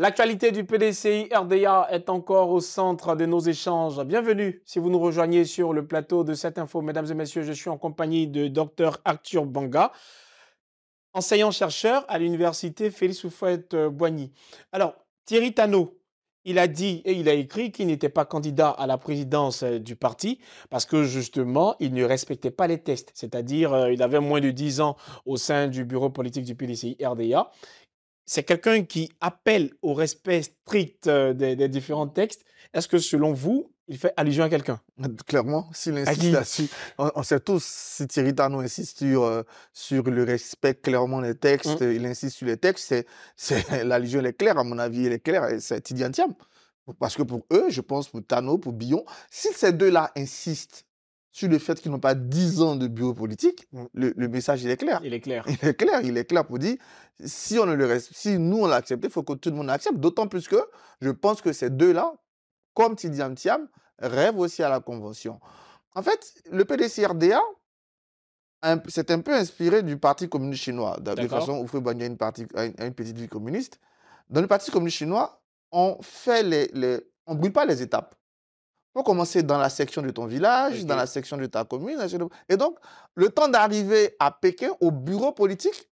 L'actualité du PDCI RDA est encore au centre de nos échanges. Bienvenue si vous nous rejoignez sur le plateau de cette info. Mesdames et messieurs, je suis en compagnie de Dr Arthur Banga, enseignant-chercheur à l'université Félix Houphouët-Boigny. Alors, Thierry Tano, il a dit et il a écrit qu'il n'était pas candidat à la présidence euh, du parti parce que justement, il ne respectait pas les tests. C'est-à-dire, euh, il avait moins de 10 ans au sein du bureau politique du PDCI RDA c'est quelqu'un qui appelle au respect strict euh, des, différents textes. Est-ce que selon vous, il fait allusion à quelqu'un Clairement, s'il insiste là-dessus. On, sait tous, si Thierry insiste euh, sur, le respect clairement des textes, mmh. il insiste sur les textes, c'est, l'allusion est claire, à mon avis, elle est claire, c'est Tidian Parce que pour eux, je pense, pour Tano, pour Billon, si ces deux-là insistent sur le fait qu'ils n'ont pas 10 ans de bureau politique, mm. le, message, il est clair. Il est clair. Il est clair, il est clair pour dire, si, on le si nous, on l'a accepté, il faut que tout le monde l'accepte. D'autant plus que je pense que ces deux-là, comme Tidiam Tiam, rêvent aussi à la Convention. En fait, le PDC-RDA, c'est un peu inspiré du Parti communiste chinois. De façon, Oufri Bagné une, une, une petite vie communiste. Dans le Parti communiste chinois, on ne les brûle pas les étapes faut commencer dans la section de ton village, dans la section de ta commune. Et donc, le temps d'arriver à Pékin, au bureau politique,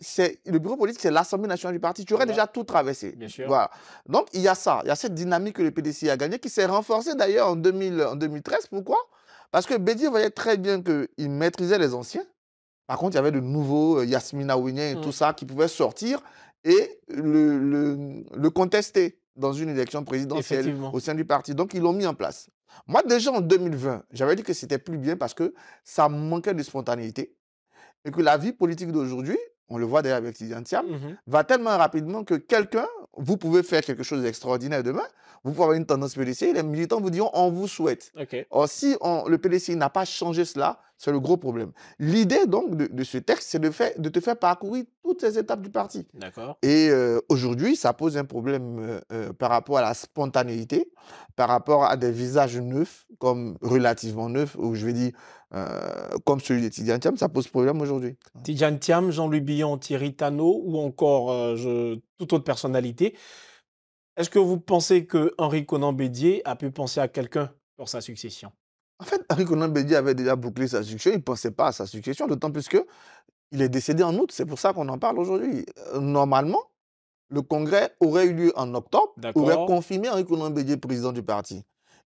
c'est le bureau politique, c'est l'Assemblée nationale du parti. Tu aurais déjà tout traversé. Bien sûr. Voilà. Donc, il y a ça. Il y a cette dynamique que le PDC a gagnée, qui s'est renforcée d'ailleurs en, en, 2013. Pourquoi Parce que Bédier voyait très bien qu'il maîtrisait les anciens. Par contre, il y avait de nouveaux euh, Yasmina et hmm. tout ça qui pouvaient sortir et le, le contester dans une élection présidentielle au sein du parti. Donc, ils l'ont mis en place. Moi, déjà en 2020, j'avais dit que c'était plus bien parce que ça manquait de spontanéité et que la vie politique d'aujourd'hui, on le voit d'ailleurs avec Tidiane mmh va tellement rapidement que quelqu'un vous pouvez faire quelque chose d'extraordinaire demain, vous pouvez avoir une tendance PDC, les militants vous diront on vous souhaite. Or, si on, le PDC n'a pas changé cela, c'est le gros problème. L'idée donc de, ce texte, c'est de, de te faire parcourir toutes les étapes du parti. D'accord. Et euh, aujourd'hui, ça pose un problème euh, euh, par rapport à la spontanéité, par rapport à des visages neufs, comme relativement neufs, où je vais dire euh, comme celui de Tidjan Thiam, ça pose problème aujourd'hui. Tidjan Thiam, Jean-Louis Billon, Thierry Tano ou encore euh, toute autre personnalité. Est-ce que vous pensez que Henri Conan Bédier a pu penser à quelqu'un pour sa succession En fait, Henri Conan Bédier avait déjà bouclé sa succession, il ne pensait pas à sa succession, d'autant plus que il est décédé en août, c'est pour ça qu'on en parle aujourd'hui. Euh, normalement, le congrès aurait eu lieu en octobre, aurait confirmé Henri Conan Bédier président du parti.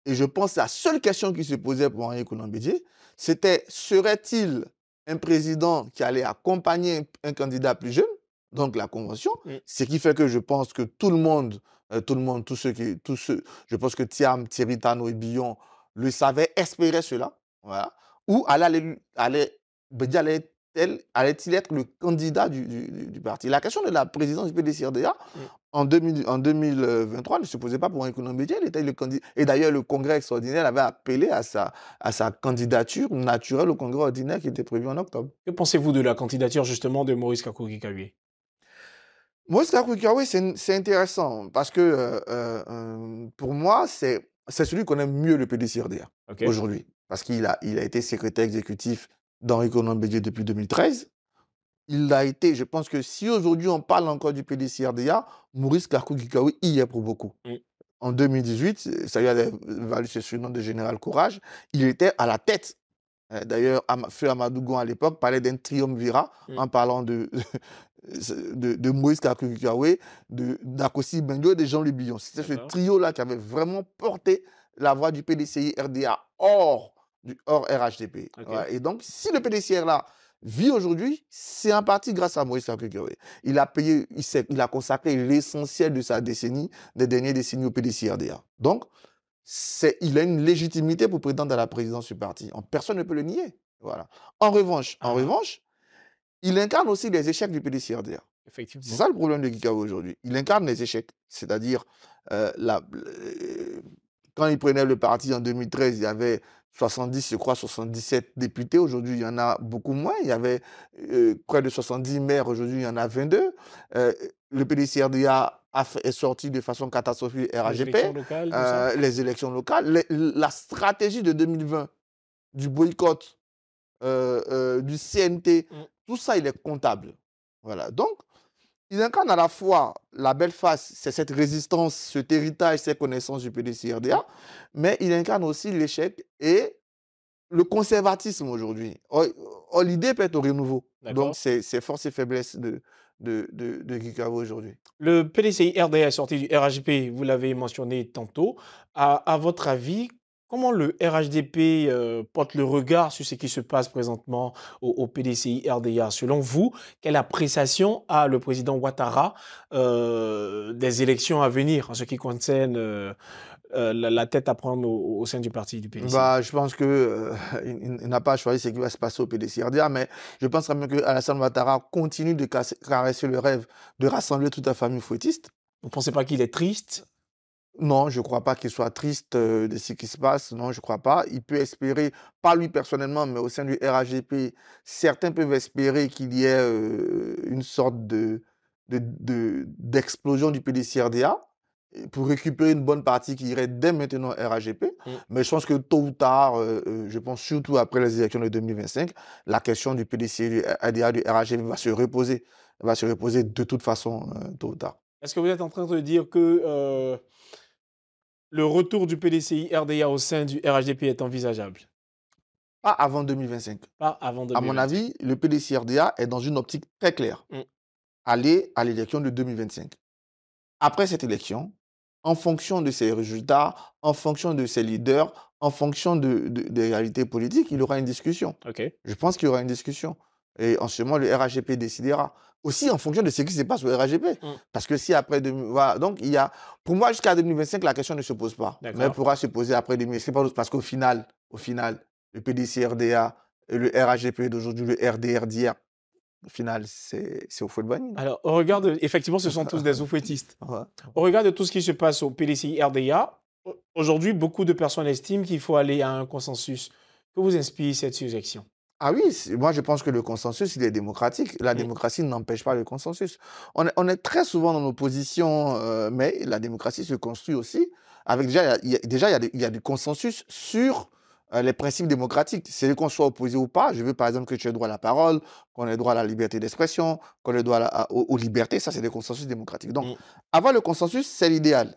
Et je pense que la seule question qui se posait pour Henri Koulibaly, c'était serait-il un président qui allait accompagner un candidat plus jeune, donc la convention, mm. ce qui fait que je pense que tout le monde, euh, tout le monde, tous ceux qui, tous je pense que Thiam, Thierry Tano et Billon le savaient, espéraient cela, voilà. ou allait, allait, allait allait-il être le candidat du, parti La question de la présidence du pdc en, 2023 ne se posait pas pour un économiste. il le candidat. Et d'ailleurs, le congrès extraordinaire avait appelé à sa, candidature naturelle au congrès ordinaire qui était prévu en octobre. Que pensez-vous de la candidature justement de Maurice kakou Maurice kakouki c'est intéressant parce que euh, euh, euh, pour moi, c'est celui qu'on aime mieux le PDC-RDA, aujourd'hui parce qu'il a été secrétaire exécutif d'Henri Conan Bédier depuis 2013. Il a été. Je pense que si aujourd'hui on parle encore du PDC-RDA, Maurice karkou il y est pour beaucoup. Mm. En 2018, ça lui a valu ce surnom de Général Courage. Il était à la tête. Euh, d'ailleurs, Feu Amadougon à l'époque parlait d'un triumvirat mm. en parlant de, de, Maurice karkou de d'Akossi Bengo et de Jean-Louis Billon. C'était ce trio-là qui avait vraiment porté la voix du PDCI RDA. Or, hors RHDP. Et donc, si le PDCR là vit aujourd'hui, c'est en partie grâce à Maurice Sarkozy. Il a payé, il, il a consacré l'essentiel de sa décennie, des dernières décennies au PDCRDA. Donc, il a une légitimité pour prétendre à la présidence du parti. Personne ne peut le nier. Voilà. En revanche, en ah. revanche, il incarne aussi les échecs du PDCRDA. Effectivement. C'est ça le problème de Gikawa aujourd'hui. Il incarne les échecs, c'est-à-dire euh, la, quand il prenait le parti en 2013, il y avait 70, je crois, 77 députés. Aujourd'hui, il y en a beaucoup moins. Il y avait euh, près de 70 maires. Aujourd'hui, il y en a 22. Euh, le le rda est sorti de façon catastrophique RAGP. Euh, les élections locales. la stratégie de 2020 du boycott, du CNT, mm. tout ça, il est comptable. Voilà. Donc, il incarne à la fois la belle face, c'est cette résistance, cet héritage, ces connaissances du PDC-RDA, mais il incarne aussi l'échec et le conservatisme aujourd'hui. L'idée peut être au renouveau. Donc, c'est force et faiblesse de, de, de, aujourd'hui. Le PDCI RDA est sorti du RHP, vous l'avez mentionné tantôt. À, à, votre avis, Comment le RHDP euh, porte le regard sur ce qui se passe présentement au, PDCI RDA Selon vous, quelle appréciation a le président Ouattara euh, des élections à venir en ce qui concerne euh, la, tête à prendre au, sein du parti du PDCI bah, Je pense qu'il n'a pas choisi ce qui va se passer au PDCI RDA, mais je pense quand même que Alassane Ouattara continue de caresser le rêve de rassembler toute la famille fouettiste. Vous ne pensez pas qu'il est triste non, je ne crois pas qu'il soit triste de ce qui se passe. Non, je ne crois pas. Il peut espérer, pas lui personnellement, mais au sein du RAGP, certains peuvent espérer qu'il y ait une sorte de, d'explosion du PDC-RDA pour récupérer une bonne partie qui irait dès maintenant au RAGP. Mmh. Mais je pense que tôt ou tard, je pense surtout après les élections de 2025, la question du PDC, rda du RAGP va se reposer, va se reposer de toute façon tôt ou tard. Est-ce que vous êtes en train de dire que le retour du PDCI RDA au sein du RHDP est envisageable Pas avant 2025. Pas avant 2025. À mon avis, le PDCI RDA est dans une optique très claire. Mm. Aller à l'élection de 2025. Après cette élection, en fonction de ses résultats, en fonction de ses leaders, en fonction de, des réalités politiques, il y aura une discussion. Je pense qu'il y aura une discussion. Et en ce moment, le RHDP décidera aussi en fonction de ce qui se passe au RAGP. Mm. Parce que si après. donc, il y a. Pour moi, jusqu'à 2025, la question ne se pose pas. Mais elle pourra se poser après 2025. Parce qu'au final, au final, le PDC-RDA, euh, le RAGP d'aujourd'hui, le RDR d'hier, au final, c'est au fouet de Alors, au regard Effectivement, ce sont tous des oufouettistes. Ouais. Au regard de tout ce qui se passe au pdc rda aujourd'hui, beaucoup de personnes estiment qu'il faut aller à un consensus. Que vous inspire cette suggestion ah oui, moi je pense que le consensus, il est démocratique. La mm. démocratie n'empêche pas le consensus. On est, très souvent dans l'opposition, euh, mais la démocratie se construit aussi. Avec déjà, il y a, du consensus sur euh, les principes démocratiques. C'est qu'on soit opposé ou pas. Je veux par exemple que tu aies droit à la parole, qu'on ait droit à la liberté d'expression, qu'on ait droit aux, libertés. Ça, c'est des consensus démocratiques. Donc, mm. avoir le consensus, c'est l'idéal.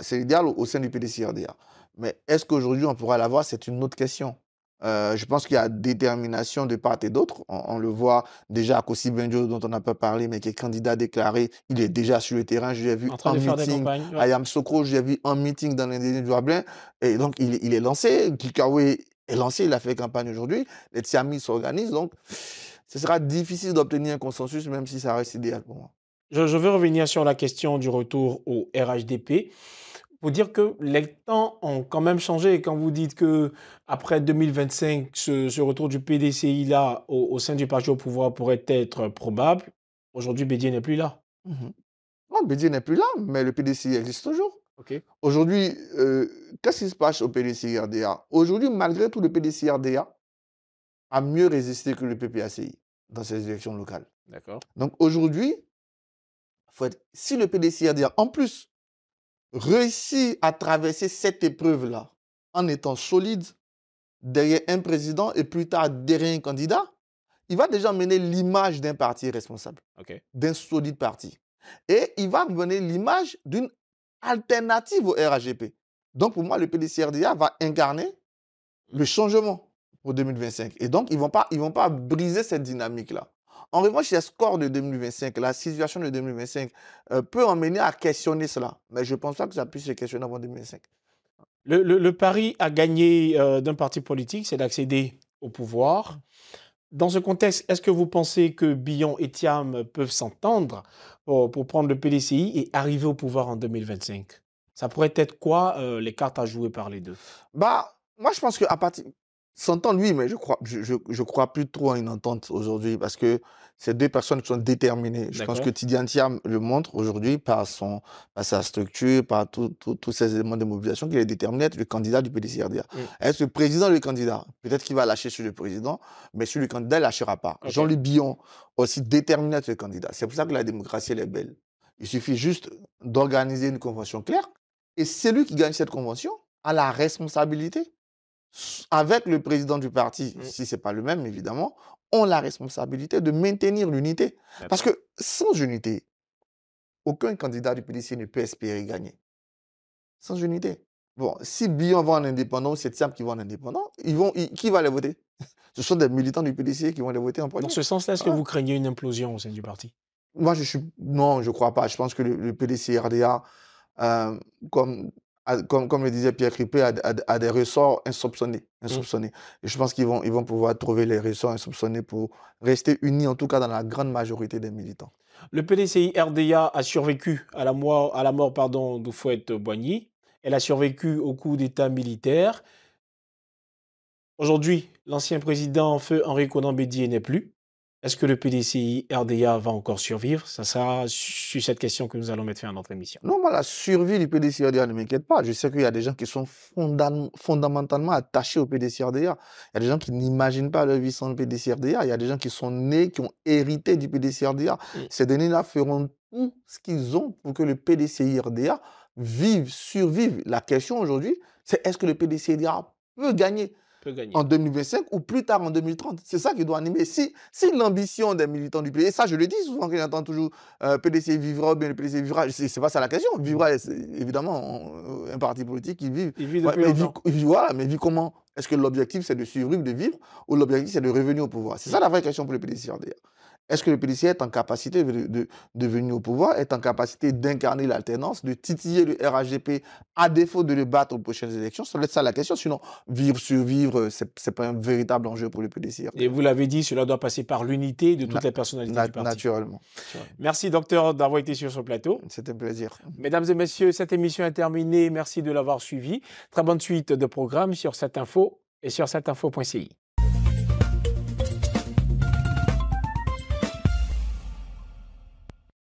C'est l'idéal au, sein du PDCRDA. Mais est-ce qu'aujourd'hui on pourra l'avoir C'est une autre question. Euh, je pense qu'il y a détermination de part et d'autre. On, le voit déjà à Kossi Benjo, dont on n'a pas parlé, mais qui est candidat déclaré. Il est déjà sur le terrain. Je l'ai vu en, meeting à Je l'ai vu en meeting dans l'Indien du Wablin. Et donc, il, est lancé. Kikawe est lancé. Il a fait campagne aujourd'hui. Les Tiamis s'organisent. Donc, ce sera difficile d'obtenir un consensus, même si ça reste idéal pour moi. Je, je veux revenir sur la question du retour au RHDP. Vous dire que les temps ont quand même changé. quand vous dites que après 2025, ce, retour du PDCI là au, sein du parti au pouvoir pourrait être probable, aujourd'hui Bédier n'est plus là. Mhm. Non, Bédier n'est plus là, mais le PDCI existe toujours. Ok. Aujourd'hui, euh, qu'est-ce qui se passe au PDCI RDA Aujourd'hui, malgré tout, le PDCI RDA a mieux résisté que le PPACI dans ces élections locales. D'accord. Donc aujourd'hui, si le PDCI RDA, en plus, réussi à traverser cette épreuve-là en étant solide derrière un président et plus tard derrière un candidat, il va déjà mener l'image d'un parti responsable, d'un solide parti. Et il va mener l'image d'une alternative au RAGP. Donc pour moi, le PDCRDA va incarner le changement pour 2025. Et donc, ils ne vont, vont pas briser cette dynamique-là. En revanche, les score de 2025, la situation de 2025 euh, peut emmener à questionner cela. Mais je ne pense pas que ça puisse se questionner avant 2025. Le, pari à gagner euh, d'un parti politique, c'est d'accéder au pouvoir. Dans ce contexte, est-ce que vous pensez que Billon et Thiam peuvent s'entendre euh, pour, prendre le PDCI et arriver au pouvoir en 2025 Ça pourrait être quoi les cartes à jouer par les deux Bah, moi je pense que à partir, S'entend oui, mais je crois, je, je, crois plus trop à une entente aujourd'hui parce que ces deux personnes sont déterminées. Je pense que tidian Thiam le montre aujourd'hui par, son, par sa structure, par tous ces éléments de mobilisation qu'il est déterminé être le candidat du PDCRDA. Mm. Est-ce le président le candidat Peut-être qu'il va lâcher sur le président, mais sur le candidat, il ne lâchera pas. Jean-Luc Billon, aussi déterminé à être le candidat. C'est pour ça que la démocratie, elle est belle. Il suffit juste d'organiser une convention claire et celui qui gagne cette convention a la responsabilité avec le président du parti, mm. si ce n'est pas le même évidemment, ont la responsabilité de maintenir l'unité. Parce que sans unité, aucun candidat du PDC ne peut espérer gagner. Sans unité. Bon, si Billon va en indépendant ou Septième qui va en indépendant, ils vont, qui va les voter Ce sont des militants du PDC qui vont les voter en premier. Dans ce sens-là, est-ce que vous craignez une implosion au sein du parti Moi, je suis. Non, je ne crois pas. Je pense que le, le PDC RDA, euh, comme comme, le disait Pierre Crippé, à des ressorts insoupçonnés. Mmh. insoupçonnés. je pense qu'ils vont, ils vont pouvoir trouver les ressorts insoupçonnés pour rester unis, en tout cas dans la grande majorité des militants. Le PDCI RDA a survécu à la mort, à la mort d'Oufouette Boigny. Elle a survécu au coup d'État militaire. Aujourd'hui, l'ancien président feu Henri Conan Bédier n'est plus. Est-ce que le pdc RDA va encore survivre Ça sera sur cette question que nous allons mettre fin à notre émission. Non, moi, la survie du pdc RDA ne m'inquiète pas. Je sais qu'il y a des gens qui sont fondamentalement attachés au pdc RDA. Il y a des gens qui n'imaginent pas leur vie sans le pdc RDA. Il y a des gens qui sont nés, qui ont hérité du pdc RDA. Mm. Ces derniers-là feront tout ce qu'ils ont pour que le pdc RDA vive, survive. La question aujourd'hui, c'est est-ce que le pdc RDA peut gagner en 2025 ou plus tard en 2030. C'est ça qui doit animer. Si, si l'ambition des militants du pays, ça je le dis souvent quand j'entends toujours euh, PDC vivra, bien le PDC vivra, c'est pas ça la question. Vivra, évidemment, euh, un parti politique qui vit. Il vit depuis mais vit, vit, mais vit comment Est-ce que l'objectif c'est de survivre, de vivre, ou l'objectif c'est de revenir au pouvoir C'est ça la vraie question pour le PDC d'ailleurs. Est-ce que le PDC est en capacité de, venir au pouvoir, est en capacité d'incarner l'alternance, de titiller le RHDP à défaut de le battre aux prochaines élections C'est ça la question. Sinon, vivre, survivre, ce n'est pas un véritable enjeu pour le PDC. Et vous l'avez dit, cela doit passer par l'unité de toutes les personnalités du parti. Naturellement. Merci, docteur, d'avoir été sur ce plateau. C'était un plaisir. Mesdames et messieurs, cette émission est terminée. Merci de l'avoir suivi. Très bonne suite de programme sur cette info et sur cette info.ci.